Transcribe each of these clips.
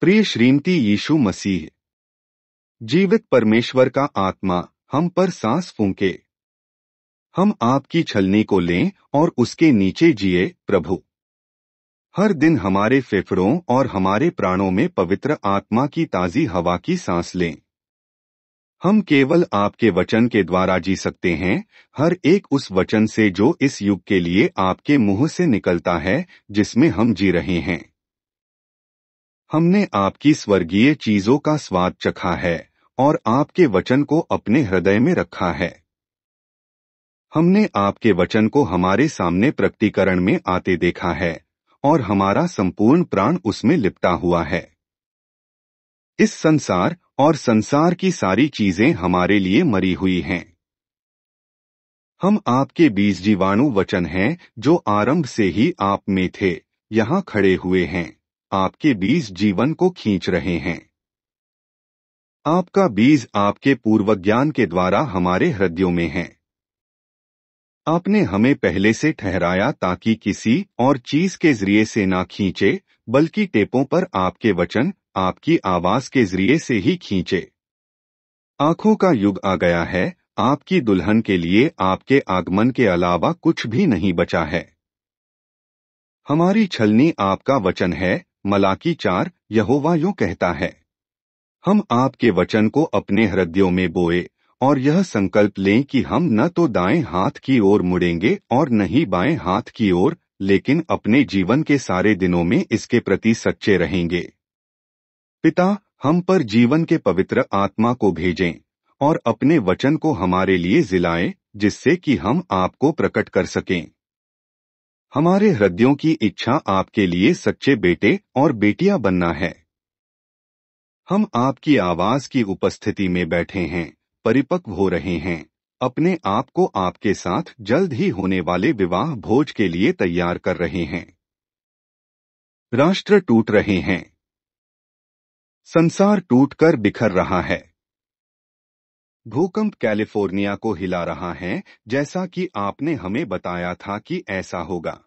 प्रिय श्रीमती यीशु मसीह जीवित परमेश्वर का आत्मा हम पर सांस फूंके हम आपकी छलनी को लें और उसके नीचे जिए प्रभु हर दिन हमारे फेफड़ों और हमारे प्राणों में पवित्र आत्मा की ताजी हवा की सांस लें हम केवल आपके वचन के द्वारा जी सकते हैं हर एक उस वचन से जो इस युग के लिए आपके मुंह से निकलता है जिसमें हम जी रहे हैं हमने आपकी स्वर्गीय चीजों का स्वाद चखा है और आपके वचन को अपने हृदय में रखा है हमने आपके वचन को हमारे सामने प्रकटीकरण में आते देखा है और हमारा संपूर्ण प्राण उसमें लिपटा हुआ है इस संसार और संसार की सारी चीजें हमारे लिए मरी हुई हैं हम आपके बीज जीवाणु वचन हैं जो आरंभ से ही आप में थे यहाँ खड़े हुए हैं आपके बीज जीवन को खींच रहे हैं आपका बीज आपके पूर्व ज्ञान के द्वारा हमारे हृदयों में है आपने हमें पहले से ठहराया ताकि किसी और चीज के जरिए से ना खींचे बल्कि टेपों पर आपके वचन आपकी आवाज के जरिए से ही खींचे आंखों का युग आ गया है आपकी दुल्हन के लिए आपके आगमन के अलावा कुछ भी नहीं बचा है हमारी छलनी आपका वचन है मलाकी चार यहोवा यो कहता है हम आपके वचन को अपने हृदयों में बोए और यह संकल्प लें कि हम न तो दाएं हाथ की ओर मुड़ेंगे और न ही बाएं हाथ की ओर लेकिन अपने जीवन के सारे दिनों में इसके प्रति सच्चे रहेंगे पिता हम पर जीवन के पवित्र आत्मा को भेजें और अपने वचन को हमारे लिए जिलाएं जिससे कि हम आपको प्रकट कर सकें हमारे हृदयों की इच्छा आपके लिए सच्चे बेटे और बेटियां बनना है हम आपकी आवाज की उपस्थिति में बैठे हैं परिपक्व हो रहे हैं अपने आप को आपके साथ जल्द ही होने वाले विवाह भोज के लिए तैयार कर रहे हैं राष्ट्र टूट रहे हैं संसार टूटकर बिखर रहा है भूकंप कैलिफोर्निया को हिला रहा है जैसा कि आपने हमें बताया था कि ऐसा होगा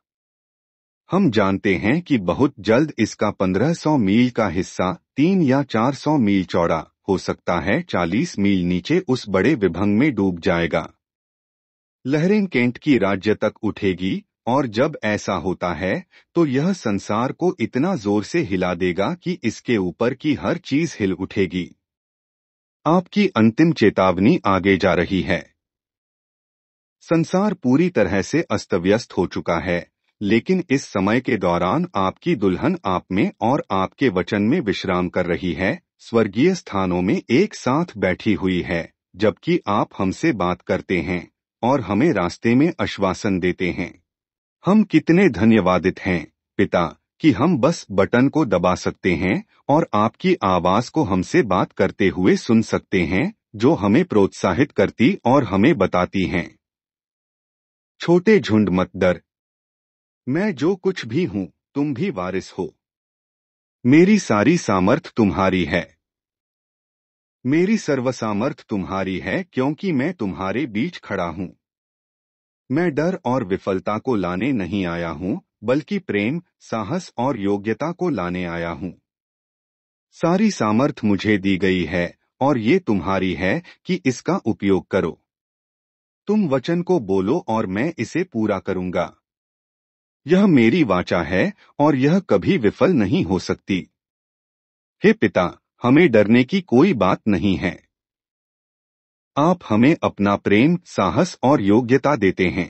हम जानते हैं कि बहुत जल्द इसका 1500 मील का हिस्सा तीन या 400 मील चौड़ा हो सकता है 40 मील नीचे उस बड़े विभंग में डूब जाएगा लहरें केंट की राज्य तक उठेगी और जब ऐसा होता है तो यह संसार को इतना जोर से हिला देगा कि इसके ऊपर की हर चीज हिल उठेगी आपकी अंतिम चेतावनी आगे जा रही है संसार पूरी तरह से अस्त व्यस्त हो चुका है लेकिन इस समय के दौरान आपकी दुल्हन आप में और आपके वचन में विश्राम कर रही है स्वर्गीय स्थानों में एक साथ बैठी हुई है जबकि आप हमसे बात करते हैं और हमें रास्ते में आश्वासन देते हैं हम कितने धन्यवादित हैं पिता कि हम बस बटन को दबा सकते हैं और आपकी आवाज को हमसे बात करते हुए सुन सकते हैं जो हमें प्रोत्साहित करती और हमें बताती हैं छोटे झुंड मत डर मैं जो कुछ भी हूं तुम भी वारिस हो मेरी सारी सामर्थ तुम्हारी है मेरी सर्वसामर्थ तुम्हारी है क्योंकि मैं तुम्हारे बीच खड़ा हूं मैं डर और विफलता को लाने नहीं आया हूं बल्कि प्रेम साहस और योग्यता को लाने आया हूं सारी सामर्थ मुझे दी गई है और ये तुम्हारी है कि इसका उपयोग करो तुम वचन को बोलो और मैं इसे पूरा करूंगा यह मेरी वाचा है और यह कभी विफल नहीं हो सकती हे पिता हमें डरने की कोई बात नहीं है आप हमें अपना प्रेम साहस और योग्यता देते हैं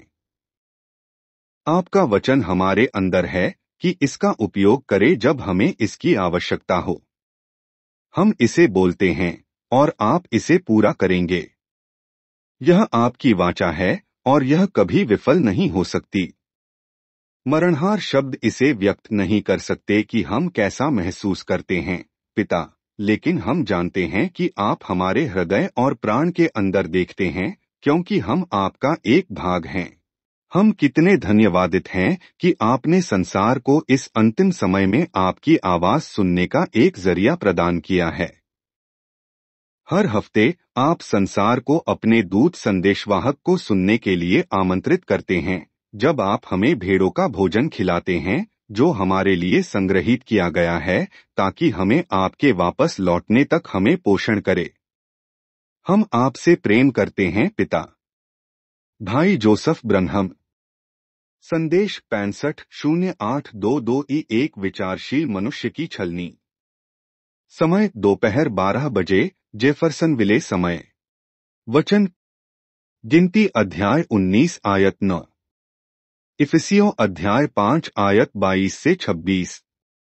आपका वचन हमारे अंदर है कि इसका उपयोग करें जब हमें इसकी आवश्यकता हो हम इसे बोलते हैं और आप इसे पूरा करेंगे यह आपकी वाचा है और यह कभी विफल नहीं हो सकती मरणहार शब्द इसे व्यक्त नहीं कर सकते कि हम कैसा महसूस करते हैं पिता लेकिन हम जानते हैं कि आप हमारे हृदय और प्राण के अंदर देखते हैं क्योंकि हम आपका एक भाग हैं हम कितने धन्यवादित हैं कि आपने संसार को इस अंतिम समय में आपकी आवाज सुनने का एक जरिया प्रदान किया है हर हफ्ते आप संसार को अपने दूत संदेशवाहक को सुनने के लिए आमंत्रित करते हैं जब आप हमें भेड़ों का भोजन खिलाते हैं जो हमारे लिए संग्रहित किया गया है ताकि हमें आपके वापस लौटने तक हमें पोषण करे हम आपसे प्रेम करते हैं पिता भाई जोसफ ब्रह्म संदेश पैंसठ शून्य आठ दो दो ई एक विचारशील मनुष्य की छलनी समय दोपहर बारह बजे जेफरसन विले समय वचन गिनती अध्याय उन्नीस आयत नौ इफिसियो अध्याय पांच आयत बाईस से छब्बीस